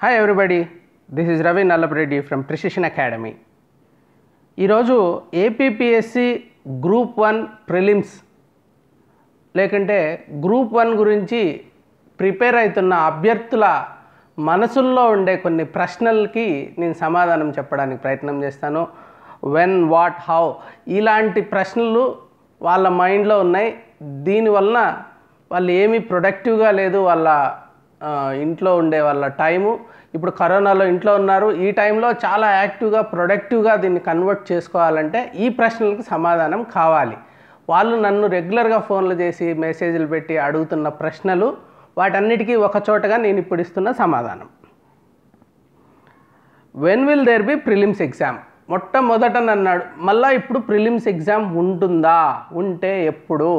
hi everybody this is Ravi Nallapareddy from Precision Academy ఈరోజు APPSC group one prelims లేకంటే group one గురించి prepare అవుతున్న అభ్యర్థుల మనసుల్లో ఉండే కొన్ని ప్రశ్నలకి నేను సమాధానం చెప్పడానికి ప్రయత్నం చేస్తాను వెన్ వాట్ హౌ ఇలాంటి ప్రశ్నలు వాళ్ళ మైండ్లో ఉన్నాయి దీనివలన వాళ్ళు ఏమీ ప్రొడక్టివ్గా లేదు వాళ్ళ ఇంట్లో ఉండే వాళ్ళ టైము ఇప్పుడు కరోనాలో ఇంట్లో ఉన్నారు ఈ టైంలో చాలా యాక్టివ్గా ప్రొడక్టివ్గా దీన్ని కన్వర్ట్ చేసుకోవాలంటే ఈ ప్రశ్నలకు సమాధానం కావాలి వాళ్ళు నన్ను రెగ్యులర్గా ఫోన్లు చేసి మెసేజ్లు పెట్టి అడుగుతున్న ప్రశ్నలు వాటన్నిటికీ ఒక చోటగా నేను ఇప్పుడు ఇస్తున్న సమాధానం when will there be prelims exam మొట్టమొదట నన్నాడు మళ్ళీ ఇప్పుడు ప్రిలిమ్స్ ఎగ్జామ్ ఉంటుందా ఉంటే ఎప్పుడు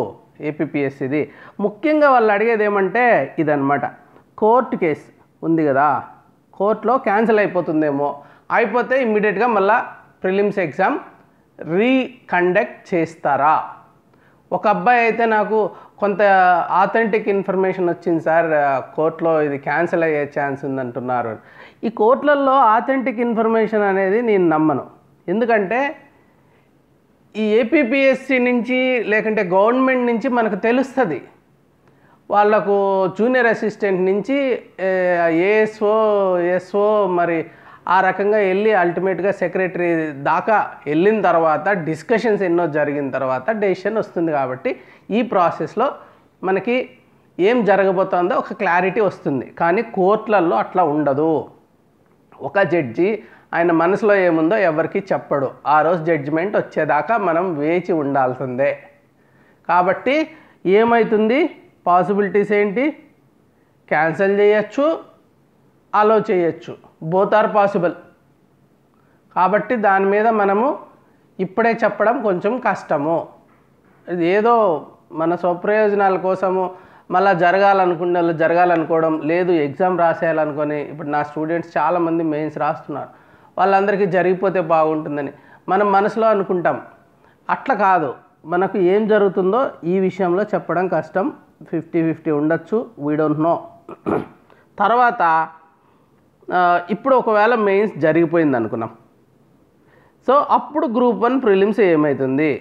ఏపీపీఎస్సిది ముఖ్యంగా వాళ్ళు అడిగేది ఏమంటే ఇదనమాట కోర్టు కేసు ఉంది కదా కోర్టులో క్యాన్సిల్ అయిపోతుందేమో అయిపోతే ఇమ్మీడియట్గా మళ్ళీ ప్రిలిమ్స్ ఎగ్జామ్ రీకండక్ట్ చేస్తారా ఒక అబ్బాయి అయితే నాకు కొంత ఆథెంటిక్ ఇన్ఫర్మేషన్ వచ్చింది సార్ కోర్టులో ఇది క్యాన్సిల్ అయ్యే ఛాన్స్ ఉందంటున్నారు ఈ కోర్టులలో ఆథెంటిక్ ఇన్ఫర్మేషన్ అనేది నేను నమ్మను ఎందుకంటే ఈ ఏపీపీఎస్సి నుంచి లేకుంటే గవర్నమెంట్ నుంచి మనకు తెలుస్తుంది వాళ్లకు జూనియర్ అసిస్టెంట్ నుంచి ఏఎస్ఓ ఎస్ఓ మరి ఆ రకంగా వెళ్ళి అల్టిమేట్గా సెక్రటరీ దాకా వెళ్ళిన తర్వాత డిస్కషన్స్ ఎన్నో జరిగిన తర్వాత డెసిషన్ వస్తుంది కాబట్టి ఈ ప్రాసెస్లో మనకి ఏం జరగబోతోందో ఒక క్లారిటీ వస్తుంది కానీ కోర్టులలో అట్లా ఉండదు ఒక జడ్జి ఆయన మనసులో ఏముందో ఎవరికి చెప్పడు ఆ రోజు జడ్జిమెంట్ వచ్చేదాకా మనం వేచి ఉండాల్సిందే కాబట్టి ఏమవుతుంది పాసిబిలిటీస్ ఏంటి క్యాన్సిల్ చేయొచ్చు అలో చేయొచ్చు బోత్ ఆర్ పాసిబుల్ కాబట్టి దాని మీద మనము ఇప్పుడే చెప్పడం కొంచెం కష్టము ఇది ఏదో మన స్వప్రయోజనాల కోసము మళ్ళీ జరగాలనుకునే వాళ్ళు జరగాలనుకోవడం లేదు ఎగ్జామ్ రాసేయాలనుకొని ఇప్పుడు నా స్టూడెంట్స్ చాలామంది మెయిన్స్ రాస్తున్నారు వాళ్ళందరికీ జరిగిపోతే బాగుంటుందని మనం మనసులో అనుకుంటాం అట్లా కాదు మనకు ఏం జరుగుతుందో ఈ విషయంలో చెప్పడం కష్టం ఫిఫ్టీ ఫిఫ్టీ ఉండొచ్చు వీ డోంట్ నో తర్వాత ఇప్పుడు ఒకవేళ మెయిన్స్ జరిగిపోయింది అనుకున్నాం సో అప్పుడు గ్రూప్ వన్ ప్రిలిమ్స్ ఏమవుతుంది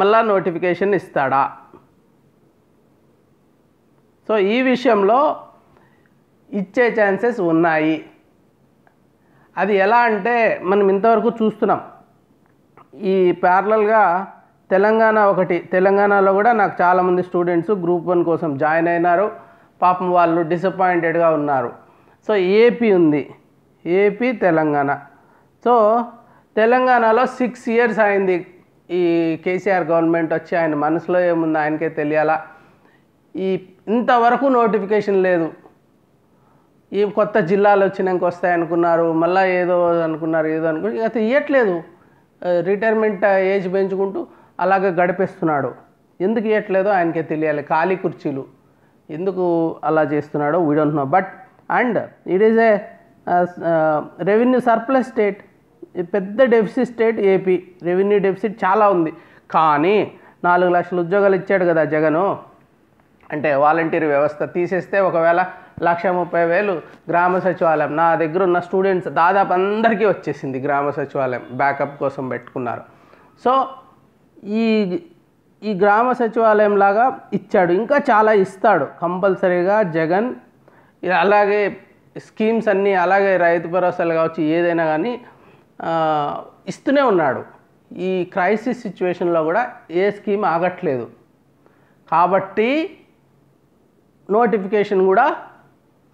మళ్ళా నోటిఫికేషన్ ఇస్తాడా సో ఈ విషయంలో ఇచ్చే ఛాన్సెస్ ఉన్నాయి అది ఎలా అంటే మనం ఇంతవరకు చూస్తున్నాం ఈ ప్యారలల్గా తెలంగాణ ఒకటి తెలంగాణలో కూడా నాకు చాలామంది స్టూడెంట్స్ గ్రూప్ వన్ కోసం జాయిన్ అయినారు పాపం వాళ్ళు డిసప్పాయింటెడ్గా ఉన్నారు సో ఏపీ ఉంది ఏపీ తెలంగాణ సో తెలంగాణలో సిక్స్ ఇయర్స్ అయింది ఈ కేసీఆర్ గవర్నమెంట్ వచ్చి ఆయన మనసులో ఏముంది ఆయనకే తెలియాలా ఈ ఇంతవరకు నోటిఫికేషన్ లేదు ఈ కొత్త జిల్లాలు వచ్చినాక వస్తాయి అనుకున్నారు మళ్ళీ ఏదో అనుకున్నారు ఏదో అనుకున్నారు అయితే ఇవ్వట్లేదు రిటైర్మెంట్ ఏజ్ పెంచుకుంటూ అలాగే గడిపేస్తున్నాడు ఎందుకు ఇవ్వట్లేదో ఆయనకే తెలియాలి ఖాళీ కుర్చీలు ఎందుకు అలా చేస్తున్నాడో we don't know but and it is a revenue surplus state పెద్ద deficit state AP revenue deficit చాలా ఉంది కానీ నాలుగు లక్షల ఉద్యోగాలు ఇచ్చాడు కదా జగను అంటే వాలంటీర్ వ్యవస్థ తీసేస్తే ఒకవేళ లక్ష ముప్పై వేలు గ్రామ సచివాలయం నా దగ్గర ఉన్న స్టూడెంట్స్ దాదాపు అందరికీ వచ్చేసింది గ్రామ సచివాలయం బ్యాకప్ కోసం పెట్టుకున్నారు సో ఈ ఈ గ్రామ సచివాలయం లాగా ఇచ్చాడు ఇంకా చాలా ఇస్తాడు కంపల్సరీగా జగన్ అలాగే స్కీమ్స్ అన్నీ అలాగే రైతు భరోసాలు కావచ్చు ఏదైనా కానీ ఇస్తూనే ఉన్నాడు ఈ క్రైసిస్ సిచ్యువేషన్లో కూడా ఏ స్కీమ్ ఆగట్లేదు కాబట్టి నోటిఫికేషన్ కూడా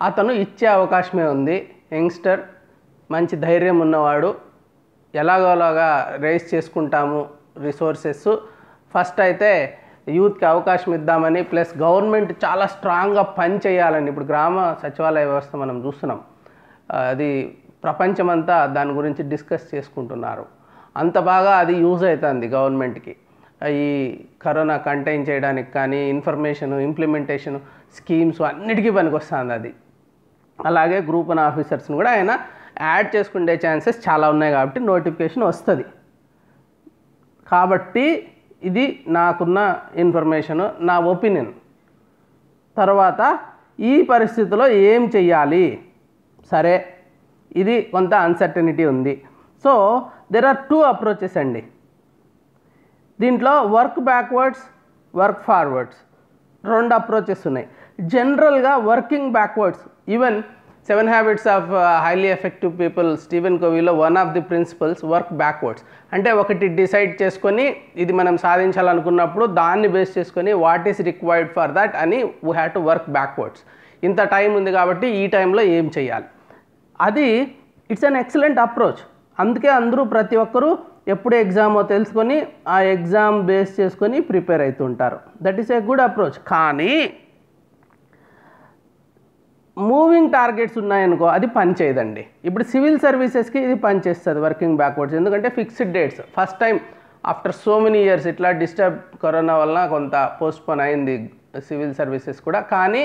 అతను ఇచ్చే అవకాశమే ఉంది యంగ్స్టర్ మంచి ధైర్యం ఉన్నవాడు ఎలాగోలాగా రేస్ చేసుకుంటాము రిసోర్సెస్ ఫస్ట్ అయితే యూత్కి అవకాశం ఇద్దామని ప్లస్ గవర్నమెంట్ చాలా స్ట్రాంగ్గా పని చేయాలని ఇప్పుడు గ్రామ సచివాలయ వ్యవస్థ మనం చూస్తున్నాం అది ప్రపంచమంతా దాని గురించి డిస్కస్ చేసుకుంటున్నారు అంత బాగా అది యూజ్ అవుతుంది గవర్నమెంట్కి ఈ కరోనా కంటైన్ చేయడానికి కానీ ఇన్ఫర్మేషన్ ఇంప్లిమెంటేషన్ స్కీమ్స్ అన్నిటికీ పనికొస్తుంది అది అలాగే గ్రూప్ ఆఫీసర్స్ని కూడా ఆయన యాడ్ చేసుకునే ఛాన్సెస్ చాలా ఉన్నాయి కాబట్టి నోటిఫికేషన్ వస్తుంది కాబట్టి ఇది నాకున్న ఇన్ఫర్మేషను నా ఒపీనియన్ తర్వాత ఈ పరిస్థితిలో ఏం చెయ్యాలి సరే ఇది కొంత అన్సర్టనిటీ ఉంది so there are two approaches అండి దీంట్లో వర్క్ బ్యాక్వర్డ్స్ వర్క్ ఫార్వర్డ్స్ రెండు అప్రోచెస్ ఉన్నాయి జనరల్గా working backwards even seven habits of highly effective people Stephen కోవీలో one of the principles work backwards అంటే ఒకటి డిసైడ్ చేసుకొని ఇది మనం సాధించాలనుకున్నప్పుడు దాన్ని బేస్ చేసుకొని what is required for that అని we have to work backwards ఇంత టైం ఉంది కాబట్టి ఈ టైంలో ఏం చేయాలి అది ఇట్స్ అన్ ఎక్సలెంట్ అప్రోచ్ అందుకే అందరూ ప్రతి ఒక్కరూ ఎప్పుడు ఎగ్జామో తెలుసుకొని ఆ ఎగ్జామ్ బేస్ చేసుకొని ప్రిపేర్ అవుతుంటారు that is a good approach కానీ మూవింగ్ టార్గెట్స్ ఉన్నాయనుకో అది పని చేయదండి ఇప్పుడు సివిల్ సర్వీసెస్కి ఇది పని చేస్తుంది వర్కింగ్ బ్యాక్వర్డ్స్ ఎందుకంటే fixed dates first time after so many years ఇట్లా డిస్టర్బ్ కరోనా వలన కొంత పోస్ట్పోన్ అయింది సివిల్ సర్వీసెస్ కూడా కానీ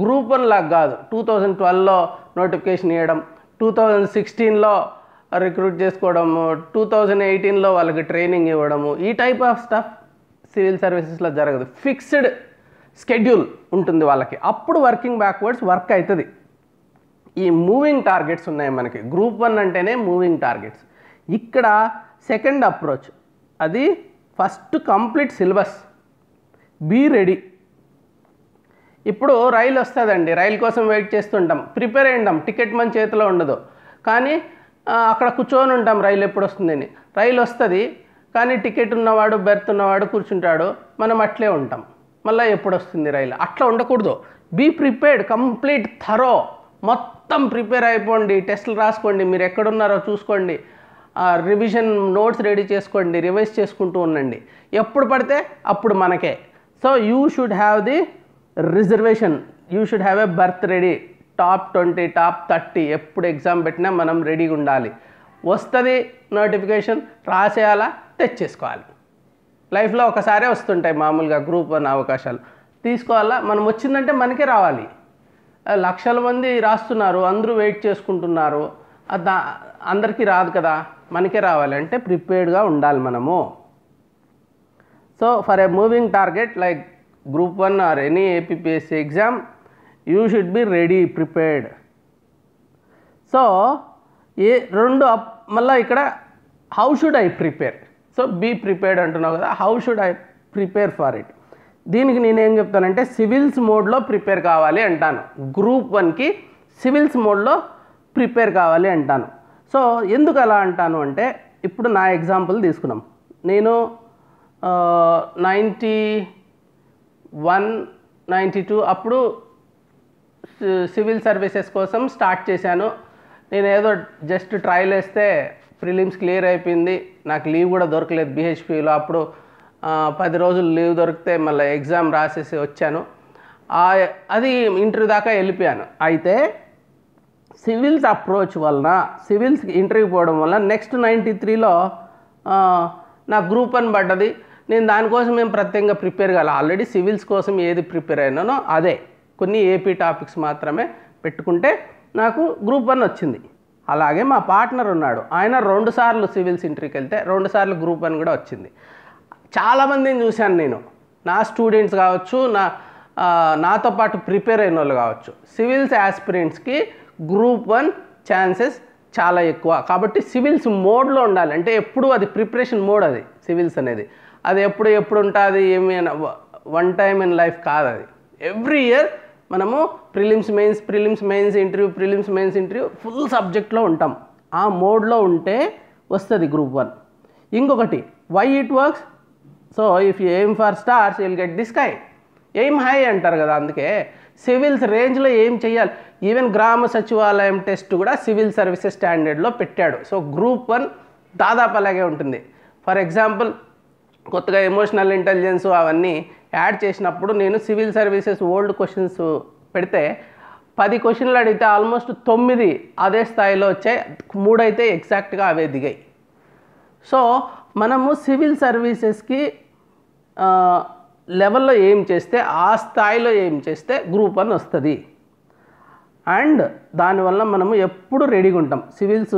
గ్రూప్ వన్ లాగా కాదు టూ థౌజండ్ ట్వెల్వ్లో నోటిఫికేషన్ ఇవ్వడం టూ థౌజండ్ సిక్స్టీన్లో రిక్రూట్ చేసుకోవడము టూ థౌజండ్ ఎయిటీన్లో వాళ్ళకి ట్రైనింగ్ ఇవ్వడము ఈ టైప్ ఆఫ్ స్టఫ్ సివిల్ సర్వీసెస్లో జరగదు ఫిక్స్డ్ స్కెడ్యూల్ ఉంటుంది వాళ్ళకి అప్పుడు వర్కింగ్ బ్యాక్వర్డ్స్ వర్క్ అవుతుంది ఈ మూవింగ్ టార్గెట్స్ ఉన్నాయి మనకి గ్రూప్ వన్ అంటేనే మూవింగ్ టార్గెట్స్ ఇక్కడ సెకండ్ అప్రోచ్ అది first complete syllabus be ready ఇప్పుడు రైలు వస్తుందండి రైలు కోసం వెయిట్ చేస్తుంటాం ప్రిపేర్ అయ్యింటాం టికెట్ మన చేతిలో ఉండదు కానీ అక్కడ కూర్చొని ఉంటాం రైలు ఎప్పుడు వస్తుందని రైలు వస్తుంది కానీ టికెట్ ఉన్నవాడు బెర్త్ ఉన్నవాడు కూర్చుంటాడు మనం అట్లే ఉంటాం మళ్ళీ ఎప్పుడు వస్తుంది రైలు అట్లా ఉండకూడదు బీ ప్రిపేర్డ్ కంప్లీట్ థరో మొత్తం ప్రిపేర్ అయిపోండి టెస్టులు రాసుకోండి మీరు ఎక్కడున్నారో చూసుకోండి రివిజన్ నోట్స్ రెడీ చేసుకోండి రివైజ్ చేసుకుంటూ ఉండండి ఎప్పుడు పడితే అప్పుడు మనకే so you should have the reservation you should have a berth ready top twenty top thirty ఎప్పుడు ఎగ్జామ్ పెట్టినా మనం రెడీగా ఉండాలి వస్తుంది నోటిఫికేషన్ రాసేయాలా తెచ్చేసుకోవాలి లైఫ్లో ఒకసారే వస్తుంటాయి మామూలుగా గ్రూప్ వన్ అవకాశాలు తీసుకోవాలా మనం వచ్చిందంటే మనకే రావాలి లక్షల మంది రాస్తున్నారు అందరూ వెయిట్ చేసుకుంటున్నారు దా అందరికీ రాదు కదా మనకే రావాలంటే ప్రిపేర్డ్గా ఉండాలి మనము so for a moving target like group one or any APPSC exam you should be ready prepared so ఏ రెండు మళ్ళీ ఇక్కడ how should I prepare so be prepared అంటున్నావు కదా how should I prepare for it దీనికి నేనేం చెప్తానంటే civils మోడ్లో ప్రిపేర్ కావాలి అంటాను గ్రూప్ వన్కి సివిల్స్ మోడ్లో ప్రిపేర్ కావాలి అంటాను సో ఎందుకు అలా అంటాను అంటే ఇప్పుడు నా ఎగ్జాంపుల్ తీసుకున్నాం నేను నైంటీ వన్ నైంటీ టూ అప్పుడు సివిల్ సర్వీసెస్ కోసం స్టార్ట్ చేశాను నేను ఏదో జస్ట్ ట్రయల్ వేస్తే ప్రిలిమ్స్ క్లియర్ అయిపోయింది నాకు లీవ్ కూడా దొరకలేదు బిహెచ్పిలో అప్పుడు పది రోజులు లీవ్ దొరికితే మళ్ళీ ఎగ్జామ్ రాసేసి వచ్చాను అది ఇంటర్వ్యూ దాకా వెళ్ళిపోయాను అయితే సివిల్స్ అప్రోచ్ వలన సివిల్స్ ఇంటర్వ్యూ పోవడం వల్ల నెక్స్ట్ నైంటీ త్రీలో నా గ్రూప్ అని పడ్డది నేను దానికోసం ఏం ప్రత్యేకంగా ప్రిపేర్ కావాలి ఆల్రెడీ సివిల్స్ కోసం ఏది ప్రిపేర్ అయినానో అదే కొన్ని ఏపీ టాపిక్స్ మాత్రమే పెట్టుకుంటే నాకు గ్రూప్ వన్ వచ్చింది అలాగే మా పార్ట్నర్ ఉన్నాడు ఆయన రెండుసార్లు సివిల్స్ ఇంటర్కి వెళ్తే రెండుసార్లు గ్రూప్ వన్ కూడా వచ్చింది చాలామందిని చూశాను నేను నా స్టూడెంట్స్ కావచ్చు నా నాతో పాటు ప్రిపేర్ అయిన వాళ్ళు కావచ్చు సివిల్స్ యాస్పిరెంట్స్కి గ్రూప్ వన్ ఛాన్సెస్ చాలా ఎక్కువ కాబట్టి సివిల్స్ మోడ్లో ఉండాలి అంటే ఎప్పుడు అది ప్రిపరేషన్ మోడ్ అది సివిల్స్ అనేది అది ఎప్పుడు ఎప్పుడు ఉంటుంది ఏమైనా వన్ టైమ్ ఇన్ లైఫ్ కాదు అది ఎవ్రీ ఇయర్ మనము prelims mains prelims mains interview prelims mains interview full సబ్జెక్ట్లో ఉంటాం ఆ మోడ్లో ఉంటే వస్తుంది గ్రూప్ వన్ ఇంకొకటి why it works so if you aim for stars you'll get this sky aim high అంటారు కదా అందుకే సివిల్స్ రేంజ్లో ఏం చేయాలి ఈవెన్ గ్రామ సచివాలయం టెస్ట్ కూడా సివిల్ సర్వీసెస్ స్టాండర్డ్లో పెట్టాడు సో గ్రూప్ వన్ దాదాపు అలాగే ఉంటుంది ఫర్ ఎగ్జాంపుల్ కొత్తగా ఎమోషనల్ ఇంటెలిజెన్స్ అవన్నీ యాడ్ చేసినప్పుడు నేను సివిల్ సర్వీసెస్ ఓల్డ్ క్వశ్చన్స్ పెడితే పది క్వశ్చన్లు అడిగితే ఆల్మోస్ట్ తొమ్మిది అదే స్థాయిలో వచ్చాయి మూడైతే ఎగ్జాక్ట్గా అవే దిగాయి సో మనము సివిల్ సర్వీసెస్కి లెవెల్లో ఏం చేస్తే ఆ స్థాయిలో ఏం చేస్తే గ్రూప్ వన్ వస్తుంది అండ్ దానివల్ల మనము ఎప్పుడు రెడీగా ఉంటాం సివిల్స్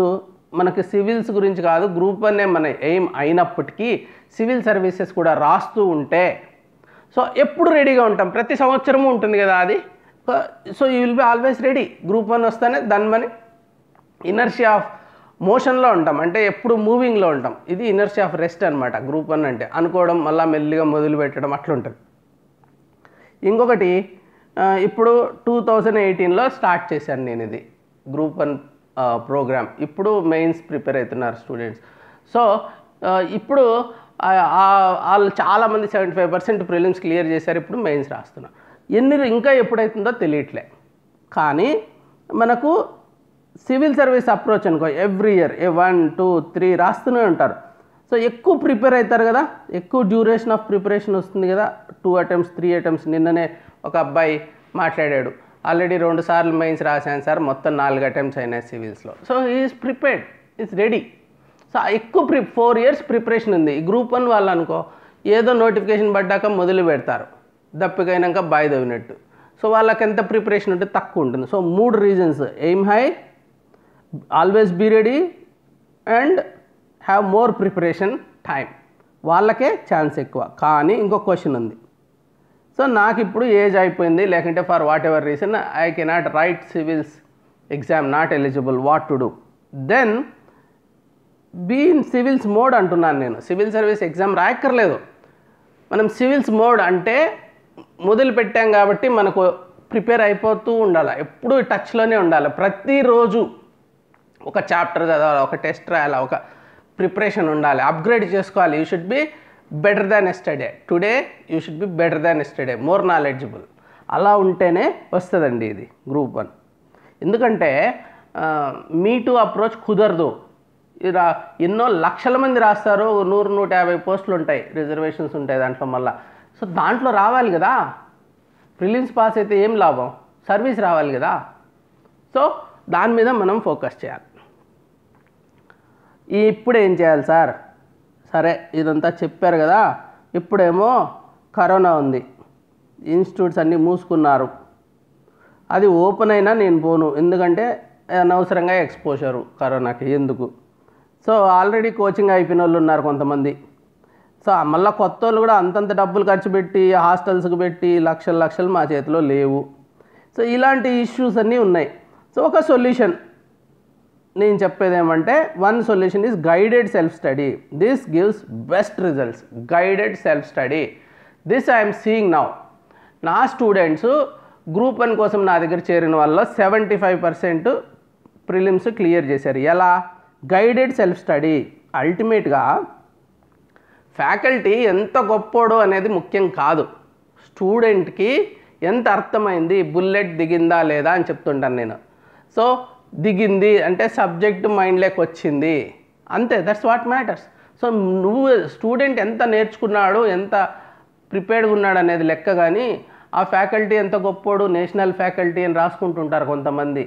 మనకి సివిల్స్ గురించి కాదు గ్రూప్ వన్ మన ఎయిమ్ అయినప్పటికీ సివిల్ సర్వీసెస్ కూడా రాస్తూ ఉంటే సో ఎప్పుడు రెడీగా ఉంటాం ప్రతి సంవత్సరము ఉంటుంది కదా అది so you will be always ready group one వస్తేనే దాని మని ఇనర్షియా ఆఫ్ మోషన్లో ఉంటాం అంటే ఎప్పుడు మూవింగ్లో ఉంటాం ఇది ఇనర్షియా ఆఫ్ రెస్ట్ అనమాట గ్రూప్ వన్ అంటే అనుకోవడం మళ్ళీ మెల్లిగా మొదలు పెట్టడం అట్లుంటుంది ఇంకొకటి ఇప్పుడు టూ థౌజండ్ ఎయిటీన్లో స్టార్ట్ చేశాను నేను ఇది గ్రూప్ వన్ ప్రోగ్రామ్ ఇప్పుడు మెయిన్స్ ప్రిపేర్ అవుతున్నారు స్టూడెంట్స్ సో ఇప్పుడు వాళ్ళు చాలామంది seventy five percent prelims clear చేశారు ఇప్పుడు మెయిన్స్ రాస్తున్నారు ఎన్ని ఇంకా ఎప్పుడైతుందో తెలియట్లే కానీ మనకు సివిల్ సర్వీస్ అప్రోచ్ అనుకో every year a one two three రాస్తూనే ఉంటారు సో ఎక్కువ ప్రిపేర్ అవుతారు కదా ఎక్కువ డ్యూరేషన్ ఆఫ్ ప్రిపరేషన్ వస్తుంది కదా టూ అటెంప్ట్స్ త్రీ అటెంప్ట్స్ నిన్ననే ఒక అబ్బాయి మాట్లాడాడు ఆల్రెడీ రెండు సార్లు మెయిన్స్ రాశాను సార్ మొత్తం నాలుగు అటెంప్ట్స్ అయినాయి సివిల్స్లో so is prepared is ready so ఎక్కువ ప్రి ఫోర్ ఇయర్స్ ప్రిపరేషన్ ఉంది ఈ గ్రూప్ వన్ వాళ్ళు అనుకో ఏదో నోటిఫికేషన్ పడ్డాక మొదలు పెడతారు దప్పికైనాక బాయ్ తవ్వినట్టు సో వాళ్ళకి ఎంత ప్రిపరేషన్ ఉంటే తక్కువ ఉంటుంది సో మూడు reasons aim high always be ready and have more preparation time వాళ్ళకే ఛాన్స్ ఎక్కువ కానీ ఇంకో క్వశ్చన్ ఉంది సో నాకు ఇప్పుడు ఏజ్ అయిపోయింది లేకుంటే for whatever reason I cannot write civils exam not eligible what to do then be in civils mode అంటున్నాను నేను సివిల్ సర్వీస్ ఎగ్జామ్ రాయక్కర్లేదు మనం సివిల్స్ మోడ్ అంటే మొదలు పెట్టాం కాబట్టి మనకు ప్రిపేర్ అయిపోతూ ఉండాలి ఎప్పుడూ టచ్లోనే ఉండాలి ప్రతిరోజు ఒక చాప్టర్ చదవాలి ఒక టెస్ట్ రాయాలి ఒక ప్రిపరేషన్ ఉండాలి అప్గ్రేడ్ చేసుకోవాలి you should be better than yesterday today you should be better than yesterday more knowledgeable అలా ఉంటేనే వస్తుందండి ఇది గ్రూప్ వన్ ఎందుకంటే మీ టూ అప్రోచ్ కుదరదు ఇలా ఎన్నో లక్షల మంది రాస్తారు నూరు నూట యాభై పోస్టులు ఉంటాయి రిజర్వేషన్స్ ఉంటాయి దాంట్లో మళ్ళీ సో దాంట్లో రావాలి కదా ప్రిలిమ్స్ పాస్ అయితే ఏం లాభం సర్వీస్ రావాలి కదా సో దాని మీద మనం ఫోకస్ చేయాలి ఇప్పుడేం చేయాలి సార్ సరే ఇదంతా చెప్పారు కదా ఇప్పుడేమో కరోనా ఉంది ఇన్స్టిట్యూట్స్ అన్నీ మూసుకున్నారు అది ఓపెన్ అయినా నేను పోను ఎందుకంటే అనవసరంగా ఎక్స్పోజరు కరోనాకి ఎందుకు సో ఆల్రెడీ కోచింగ్ అయిపోయిన వాళ్ళు ఉన్నారు కొంతమంది సో మళ్ళీ కొత్త వాళ్ళు కూడా అంతంత డబ్బులు ఖర్చు పెట్టి హాస్టల్స్కి పెట్టి లక్షలు లక్షలు మా చేతిలో లేవు సో ఇలాంటి ఇష్యూస్ అన్నీ ఉన్నాయి సో ఒక సొల్యూషన్ నేను చెప్పేది ఏమంటే one solution is guided self study this gives best results guided self study this I'm seeing now నా స్టూడెంట్స్ గ్రూప్ వన్ కోసం నా దగ్గర చేరిన వల్ల seventy five percent prelims clear చేశారు ఎలా గైడెడ్ సెల్ఫ్ స్టడీ అల్టిమేట్గా ఫ్యాకల్టీ ఎంత గొప్పోడు అనేది ముఖ్యం కాదు స్టూడెంట్కి ఎంత అర్థమైంది బుల్లెట్ దిగిందా లేదా అని చెప్తుంటాను నేను సో దిగింది అంటే సబ్జెక్ట్ మైండ్లోకి వచ్చింది అంతే దట్స్ వాట్ మ్యాటర్స్ సో నువ్వు స్టూడెంట్ ఎంత నేర్చుకున్నాడు ఎంత ప్రిపేర్డ్గా ఉన్నాడు అనేది లెక్క కానీ ఆ ఫ్యాకల్టీ ఎంత గొప్పోడు నేషనల్ ఫ్యాకల్టీ అని రాసుకుంటుంటారు కొంతమంది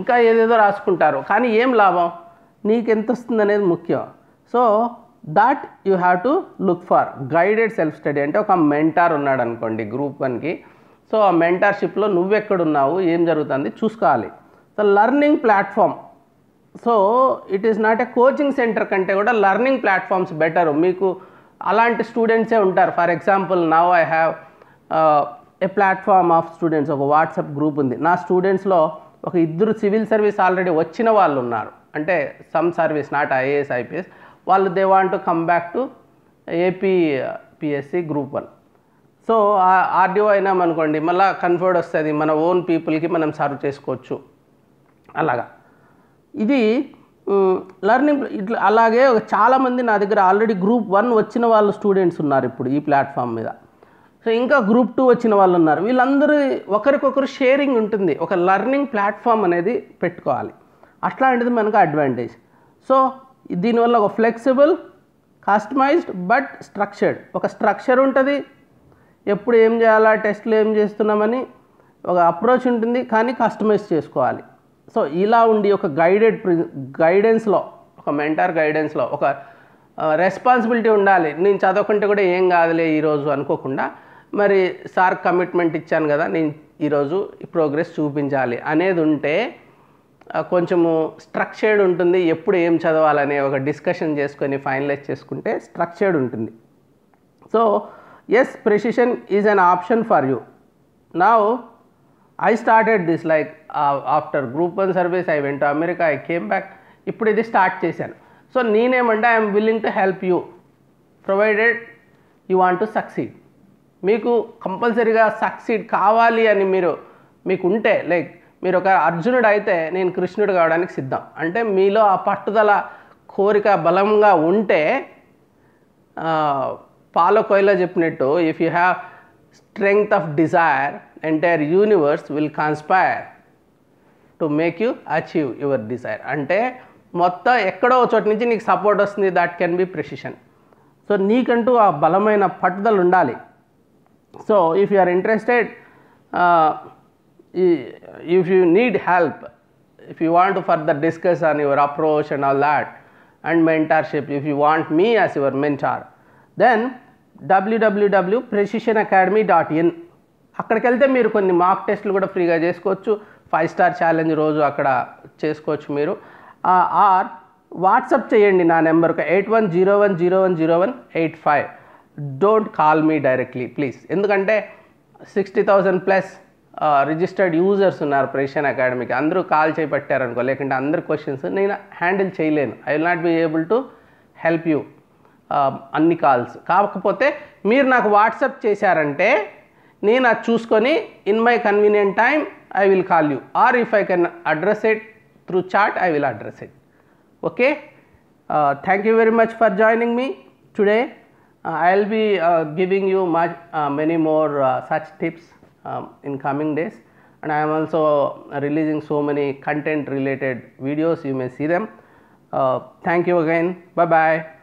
ఇంకా ఏదేదో రాసుకుంటారు కానీ ఏం లాభం నీకు ఎంత వస్తుంది అనేది ముఖ్యం so that you have to look for guided self study అంటే ఒక మెంటార్ ఉన్నాడు అనుకోండి గ్రూప్ వన్కి సో ఆ మెంటర్షిప్లో నువ్వెక్కడున్నావు ఏం జరుగుతుంది చూసుకోవాలి so learning platform so it is not a coaching center కంటే కూడా లర్నింగ్ ప్లాట్ఫామ్స్ బెటర్ మీకు అలాంటి స్టూడెంట్సే ఉంటారు for example now I have a platform of students ఒక వాట్సాప్ గ్రూప్ ఉంది నా స్టూడెంట్స్లో ఒక ఇద్దరు సివిల్ సర్వీస్ ఆల్రెడీ వచ్చిన వాళ్ళు ఉన్నారు అంటే some service not IAS IPS వాళ్ళు they want come back to AP PSC group one so RDO అయినామనుకోండి మళ్ళీ కన్ఫర్డ్ వస్తుంది మన ఓన్ పీపుల్కి మనం సర్వ్ చేసుకోవచ్చు అలాగా ఇది లర్నింగ్ ఇట్లా అలాగే చాలామంది నా దగ్గర ఆల్రెడీ గ్రూప్ వన్ వచ్చిన వాళ్ళు స్టూడెంట్స్ ఉన్నారు ఇప్పుడు ఈ ప్లాట్ఫామ్ మీద సో ఇంకా గ్రూప్ టూ వచ్చిన వాళ్ళు ఉన్నారు వీళ్ళందరూ ఒకరికొకరు షేరింగ్ ఉంటుంది ఒక లర్నింగ్ ప్లాట్ఫామ్ అనేది పెట్టుకోవాలి అట్లాంటిది మనకు అడ్వాంటేజ్ సో దీనివల్ల ఒక ఫ్లెక్సిబుల్ కస్టమైజ్డ్ బట్ స్ట్రక్చర్డ్ ఒక స్ట్రక్చర్ ఉంటుంది ఎప్పుడు ఏం చేయాలా టెస్ట్లు ఏం చేస్తున్నామని ఒక అప్రోచ్ ఉంటుంది కానీ కస్టమైజ్ చేసుకోవాలి సో ఇలా ఉండి ఒక గైడెడ్ గైడెన్స్లో ఒక మెంటార్ గైడెన్స్లో ఒక రెస్పాన్సిబిలిటీ ఉండాలి నేను చదవకుంటే కూడా ఏం కాదులే ఈరోజు అనుకోకుండా మరి సార్ కమిట్మెంట్ ఇచ్చాను కదా నేను ఈరోజు ఈ ప్రోగ్రెస్ చూపించాలి అనేది ఉంటే కొంచెము స్ట్రక్చర్డ్ ఉంటుంది ఎప్పుడు ఏం చదవాలనే ఒక డిస్కషన్ చేసుకొని ఫైనలైజ్ చేసుకుంటే స్ట్రక్చర్డ్ ఉంటుంది so S Precision is an option for you now I started this like after group group service service i went to america i ఇప్పుడు ఇది స్టార్ట్ చేశాను సో నేనేమంటే I'm willing to help you provided you want to succeed మీకు కంపల్సరీగా succeed కావాలి అని మీరు మీకు ఉంటే లైక్ మీరు ఒక అర్జునుడు అయితే నేను కృష్ణుడు కావడానికి సిద్ధం అంటే మీలో ఆ పట్టుదల కోరిక బలంగా ఉంటే పాలో కొయిలా చెప్పినట్టు if you have strength of desire entire universe will conspire to make you achieve your desire అంటే మొత్తం ఎక్కడో చోటు నుంచి నీకు సపోర్ట్ వస్తుంది that can be Precision so నీకంటూ ఆ బలమైన పట్టుదల ఉండాలి so if you are interested if you need help if you want further discuss on your approach and all that and mentorship if you want me as your mentor then academy dot in అక్కడికి వెళ్తే మీరు కొన్ని మాక్ టెస్ట్లు కూడా ఫ్రీగా చేసుకోవచ్చు five star challenge రోజు అక్కడ చేసుకోవచ్చు మీరు ఆర్ వాట్సప్ చేయండి నా నెంబర్కి eight one zero one zero one zero one eight five don't call me directly please ఎందుకంటే sixty thousand plus registered users ఉన్నారు ప్రెషన్ అకాడమీకి అందరూ కాల్ చేపట్టారనుకో లేకుంటే అందరి క్వశ్చన్స్ నేను హ్యాండిల్ చేయలేను I will not be able to help you అన్ని calls కాకపోతే మీరు నాకు వాట్సాప్ చేశారంటే నేను అది చూసుకొని in my convenient time I will call you or if I can address it through chat I will address it okay thank you very much for joining me today I will be giving you much many more such tips in coming days and I'm also releasing so many content related videos you may see them thank you again bye again